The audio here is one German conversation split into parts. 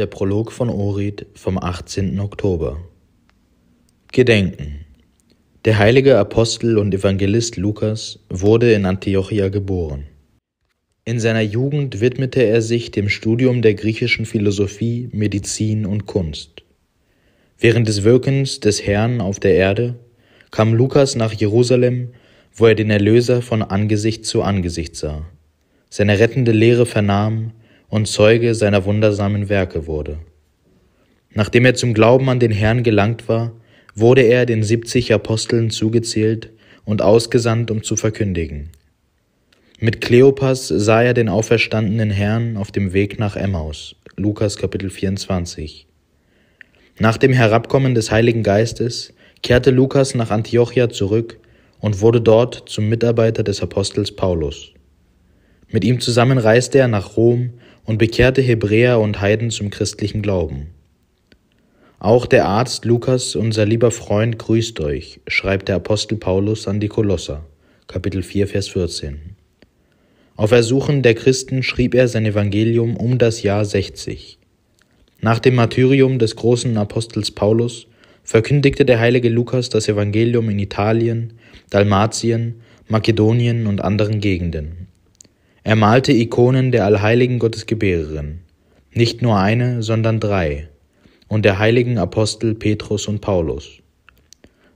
der Prolog von Orid vom 18. Oktober. Gedenken. Der heilige Apostel und Evangelist Lukas wurde in Antiochia geboren. In seiner Jugend widmete er sich dem Studium der griechischen Philosophie, Medizin und Kunst. Während des Wirkens des Herrn auf der Erde kam Lukas nach Jerusalem, wo er den Erlöser von Angesicht zu Angesicht sah, seine rettende Lehre vernahm und Zeuge seiner wundersamen Werke wurde. Nachdem er zum Glauben an den Herrn gelangt war, wurde er den siebzig Aposteln zugezählt und ausgesandt, um zu verkündigen. Mit Kleopas sah er den auferstandenen Herrn auf dem Weg nach Emmaus. Lukas Kapitel 24. Nach dem Herabkommen des Heiligen Geistes kehrte Lukas nach Antiochia zurück und wurde dort zum Mitarbeiter des Apostels Paulus. Mit ihm zusammen reiste er nach Rom und bekehrte Hebräer und Heiden zum christlichen Glauben. Auch der Arzt Lukas, unser lieber Freund, grüßt euch, schreibt der Apostel Paulus an die Kolosser, Kapitel 4, Vers 14. Auf Ersuchen der Christen schrieb er sein Evangelium um das Jahr 60. Nach dem Martyrium des großen Apostels Paulus verkündigte der heilige Lukas das Evangelium in Italien, Dalmatien, Makedonien und anderen Gegenden. Er malte Ikonen der allheiligen Gottesgebärerin, nicht nur eine, sondern drei, und der heiligen Apostel Petrus und Paulus.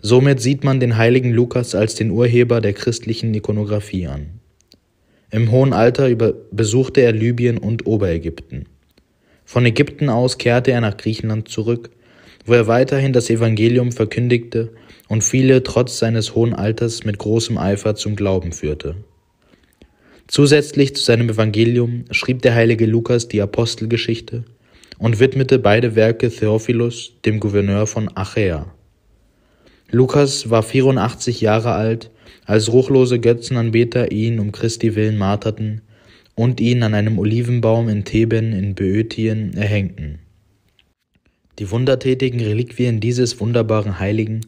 Somit sieht man den heiligen Lukas als den Urheber der christlichen Ikonographie an. Im hohen Alter besuchte er Libyen und Oberägypten. Von Ägypten aus kehrte er nach Griechenland zurück, wo er weiterhin das Evangelium verkündigte und viele trotz seines hohen Alters mit großem Eifer zum Glauben führte. Zusätzlich zu seinem Evangelium schrieb der heilige Lukas die Apostelgeschichte und widmete beide Werke Theophilus, dem Gouverneur von Achäa. Lukas war 84 Jahre alt, als ruchlose Götzenanbeter ihn um Christi willen marterten und ihn an einem Olivenbaum in Theben in Böotien erhängten. Die wundertätigen Reliquien dieses wunderbaren Heiligen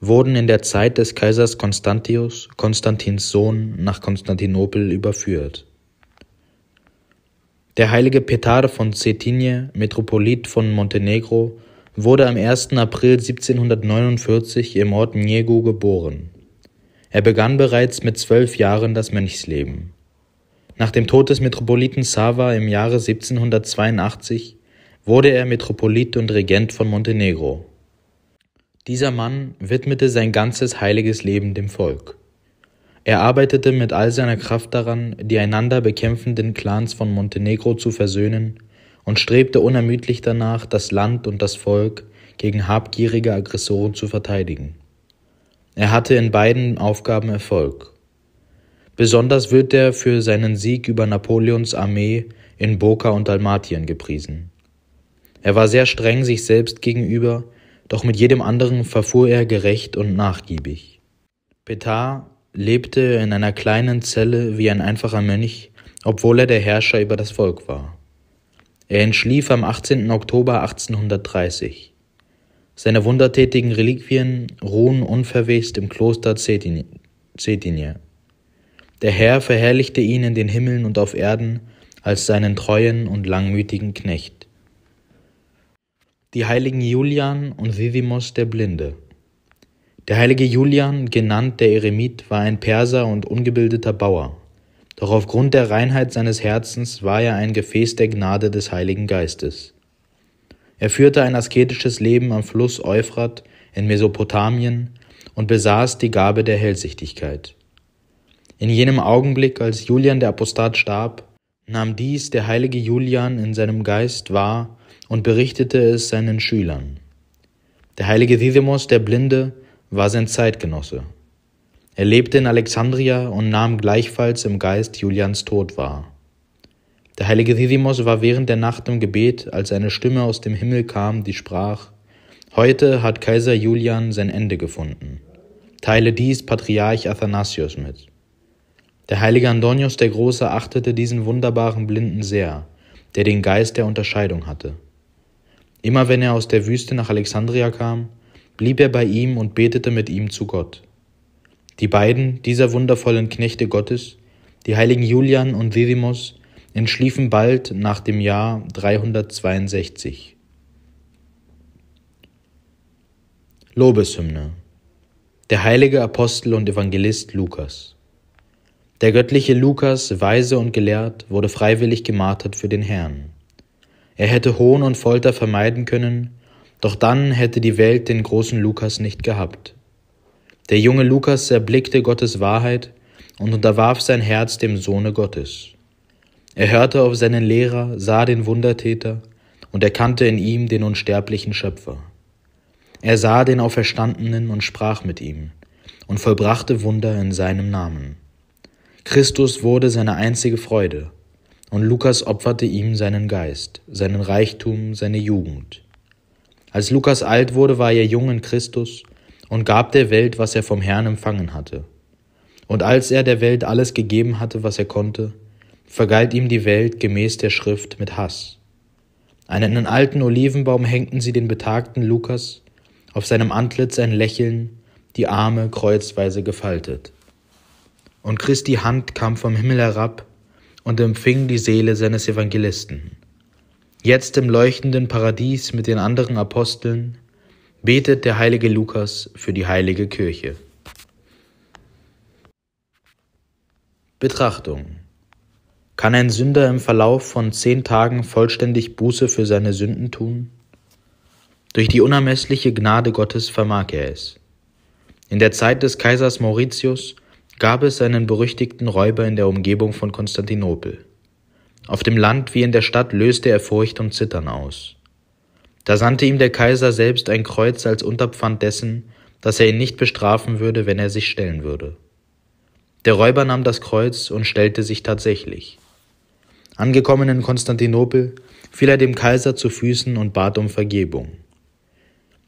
wurden in der Zeit des Kaisers Konstantius, Konstantins Sohn, nach Konstantinopel überführt. Der heilige Petar von Cetinje, Metropolit von Montenegro, wurde am 1. April 1749 im Ort Niegu geboren. Er begann bereits mit zwölf Jahren das Mönchsleben. Nach dem Tod des Metropoliten Sava im Jahre 1782 wurde er Metropolit und Regent von Montenegro. Dieser Mann widmete sein ganzes heiliges Leben dem Volk. Er arbeitete mit all seiner Kraft daran, die einander bekämpfenden Clans von Montenegro zu versöhnen und strebte unermüdlich danach, das Land und das Volk gegen habgierige Aggressoren zu verteidigen. Er hatte in beiden Aufgaben Erfolg. Besonders wird er für seinen Sieg über Napoleons Armee in Boca und Dalmatien gepriesen. Er war sehr streng sich selbst gegenüber doch mit jedem anderen verfuhr er gerecht und nachgiebig. Petar lebte in einer kleinen Zelle wie ein einfacher Mönch, obwohl er der Herrscher über das Volk war. Er entschlief am 18. Oktober 1830. Seine wundertätigen Reliquien ruhen unverwest im Kloster Cetinje. Der Herr verherrlichte ihn in den Himmeln und auf Erden als seinen treuen und langmütigen Knecht die Heiligen Julian und Vivimos der Blinde. Der heilige Julian, genannt der Eremit, war ein Perser und ungebildeter Bauer. Doch aufgrund der Reinheit seines Herzens war er ein Gefäß der Gnade des Heiligen Geistes. Er führte ein asketisches Leben am Fluss Euphrat in Mesopotamien und besaß die Gabe der Hellsichtigkeit. In jenem Augenblick, als Julian der Apostat starb, nahm dies der heilige Julian in seinem Geist wahr und berichtete es seinen Schülern. Der heilige Didymos der Blinde war sein Zeitgenosse. Er lebte in Alexandria und nahm gleichfalls im Geist Julians Tod wahr. Der heilige Didymos war während der Nacht im Gebet, als eine Stimme aus dem Himmel kam, die sprach, Heute hat Kaiser Julian sein Ende gefunden. Teile dies Patriarch Athanasius mit. Der heilige Andonius der Große achtete diesen wunderbaren Blinden sehr, der den Geist der Unterscheidung hatte. Immer wenn er aus der Wüste nach Alexandria kam, blieb er bei ihm und betete mit ihm zu Gott. Die beiden dieser wundervollen Knechte Gottes, die heiligen Julian und Didymos, entschliefen bald nach dem Jahr 362. Lobeshymne Der heilige Apostel und Evangelist Lukas Der göttliche Lukas, Weise und Gelehrt, wurde freiwillig gemartert für den Herrn. Er hätte Hohn und Folter vermeiden können, doch dann hätte die Welt den großen Lukas nicht gehabt. Der junge Lukas erblickte Gottes Wahrheit und unterwarf sein Herz dem Sohne Gottes. Er hörte auf seinen Lehrer, sah den Wundertäter und erkannte in ihm den unsterblichen Schöpfer. Er sah den Auferstandenen und sprach mit ihm und vollbrachte Wunder in seinem Namen. Christus wurde seine einzige Freude, und Lukas opferte ihm seinen Geist, seinen Reichtum, seine Jugend. Als Lukas alt wurde, war er jung in Christus und gab der Welt, was er vom Herrn empfangen hatte. Und als er der Welt alles gegeben hatte, was er konnte, vergalt ihm die Welt gemäß der Schrift mit Hass. An einen alten Olivenbaum hängten sie den betagten Lukas, auf seinem Antlitz ein Lächeln, die Arme kreuzweise gefaltet. Und Christi Hand kam vom Himmel herab und empfing die Seele seines Evangelisten. Jetzt im leuchtenden Paradies mit den anderen Aposteln betet der heilige Lukas für die heilige Kirche. Betrachtung. Kann ein Sünder im Verlauf von zehn Tagen vollständig Buße für seine Sünden tun? Durch die unermessliche Gnade Gottes vermag er es. In der Zeit des Kaisers Mauritius gab es einen berüchtigten Räuber in der Umgebung von Konstantinopel. Auf dem Land wie in der Stadt löste er Furcht und Zittern aus. Da sandte ihm der Kaiser selbst ein Kreuz als Unterpfand dessen, dass er ihn nicht bestrafen würde, wenn er sich stellen würde. Der Räuber nahm das Kreuz und stellte sich tatsächlich. Angekommen in Konstantinopel fiel er dem Kaiser zu Füßen und bat um Vergebung.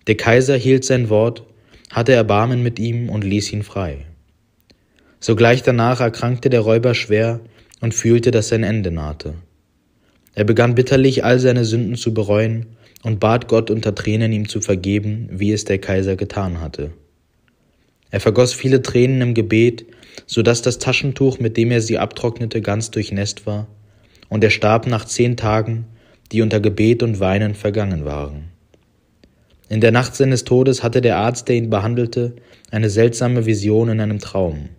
Der Kaiser hielt sein Wort, hatte Erbarmen mit ihm und ließ ihn frei. Sogleich danach erkrankte der Räuber schwer und fühlte, dass sein Ende nahte. Er begann bitterlich all seine Sünden zu bereuen und bat Gott unter Tränen ihm zu vergeben, wie es der Kaiser getan hatte. Er vergoss viele Tränen im Gebet, so dass das Taschentuch, mit dem er sie abtrocknete, ganz durchnässt war, und er starb nach zehn Tagen, die unter Gebet und Weinen vergangen waren. In der Nacht seines Todes hatte der Arzt, der ihn behandelte, eine seltsame Vision in einem Traum.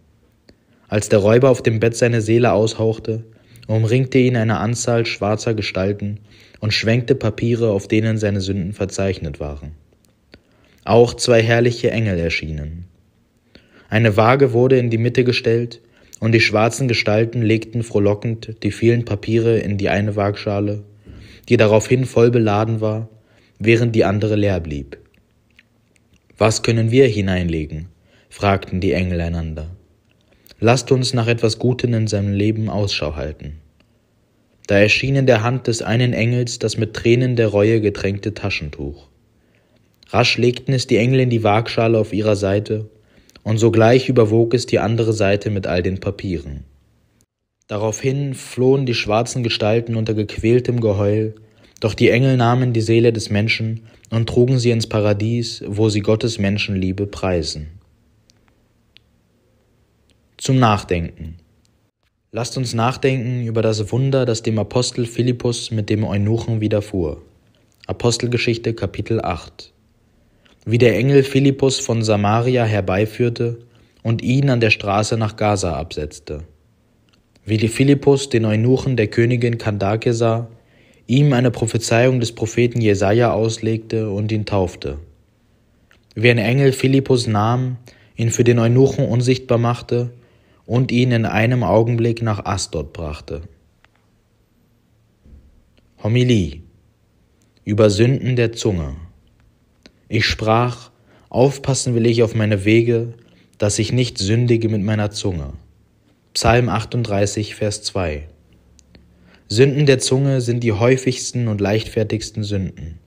Als der Räuber auf dem Bett seine Seele aushauchte, umringte ihn eine Anzahl schwarzer Gestalten und schwenkte Papiere, auf denen seine Sünden verzeichnet waren. Auch zwei herrliche Engel erschienen. Eine Waage wurde in die Mitte gestellt, und die schwarzen Gestalten legten frohlockend die vielen Papiere in die eine Waagschale, die daraufhin voll beladen war, während die andere leer blieb. Was können wir hineinlegen? fragten die Engel einander. Lasst uns nach etwas Gutem in seinem Leben Ausschau halten. Da erschien in der Hand des einen Engels das mit Tränen der Reue getränkte Taschentuch. Rasch legten es die Engel in die Waagschale auf ihrer Seite, und sogleich überwog es die andere Seite mit all den Papieren. Daraufhin flohen die schwarzen Gestalten unter gequältem Geheul, doch die Engel nahmen die Seele des Menschen und trugen sie ins Paradies, wo sie Gottes Menschenliebe preisen. Zum Nachdenken. Lasst uns nachdenken über das Wunder, das dem Apostel Philippus mit dem Eunuchen widerfuhr. Apostelgeschichte Kapitel 8. Wie der Engel Philippus von Samaria herbeiführte und ihn an der Straße nach Gaza absetzte. Wie die Philippus den Eunuchen der Königin Kandake sah, ihm eine Prophezeiung des Propheten Jesaja auslegte und ihn taufte. Wie ein Engel Philippus nahm, ihn für den Eunuchen unsichtbar machte und ihn in einem Augenblick nach Asdod brachte. Homilie über Sünden der Zunge. Ich sprach, aufpassen will ich auf meine Wege, dass ich nicht sündige mit meiner Zunge. Psalm 38, Vers 2. Sünden der Zunge sind die häufigsten und leichtfertigsten Sünden.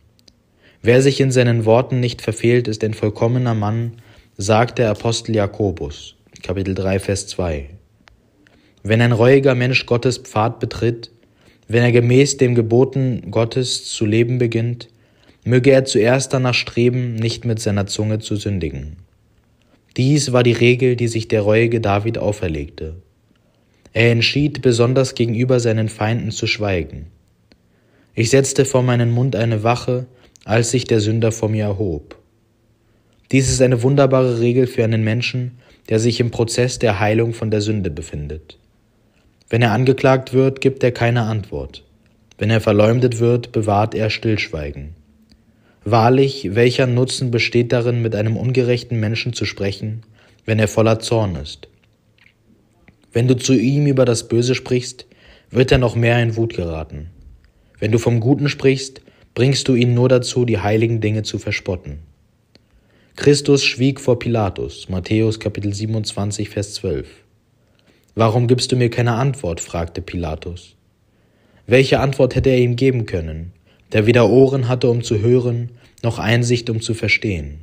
Wer sich in seinen Worten nicht verfehlt, ist ein vollkommener Mann, sagt der Apostel Jakobus. Kapitel 3, Vers 2. Wenn ein reuiger Mensch Gottes Pfad betritt, wenn er gemäß dem Geboten Gottes zu leben beginnt, möge er zuerst danach streben, nicht mit seiner Zunge zu sündigen. Dies war die Regel, die sich der reuige David auferlegte. Er entschied, besonders gegenüber seinen Feinden zu schweigen. Ich setzte vor meinen Mund eine Wache, als sich der Sünder vor mir erhob. Dies ist eine wunderbare Regel für einen Menschen, der sich im Prozess der Heilung von der Sünde befindet. Wenn er angeklagt wird, gibt er keine Antwort. Wenn er verleumdet wird, bewahrt er Stillschweigen. Wahrlich, welcher Nutzen besteht darin, mit einem ungerechten Menschen zu sprechen, wenn er voller Zorn ist? Wenn du zu ihm über das Böse sprichst, wird er noch mehr in Wut geraten. Wenn du vom Guten sprichst, bringst du ihn nur dazu, die heiligen Dinge zu verspotten. Christus schwieg vor Pilatus, Matthäus Kapitel 27, Vers 12. Warum gibst du mir keine Antwort? fragte Pilatus. Welche Antwort hätte er ihm geben können, der weder Ohren hatte, um zu hören, noch Einsicht, um zu verstehen?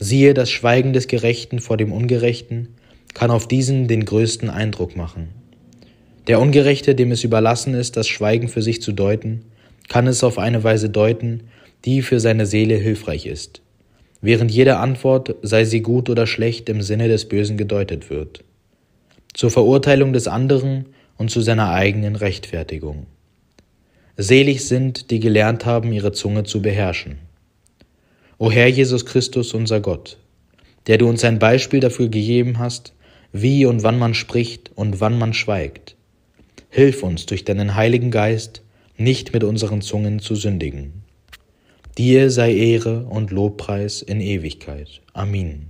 Siehe, das Schweigen des Gerechten vor dem Ungerechten kann auf diesen den größten Eindruck machen. Der Ungerechte, dem es überlassen ist, das Schweigen für sich zu deuten, kann es auf eine Weise deuten, die für seine Seele hilfreich ist während jede Antwort, sei sie gut oder schlecht, im Sinne des Bösen gedeutet wird, zur Verurteilung des anderen und zu seiner eigenen Rechtfertigung. Selig sind, die gelernt haben, ihre Zunge zu beherrschen. O Herr Jesus Christus, unser Gott, der du uns ein Beispiel dafür gegeben hast, wie und wann man spricht und wann man schweigt. Hilf uns durch deinen Heiligen Geist, nicht mit unseren Zungen zu sündigen. Dir sei Ehre und Lobpreis in Ewigkeit. Amin.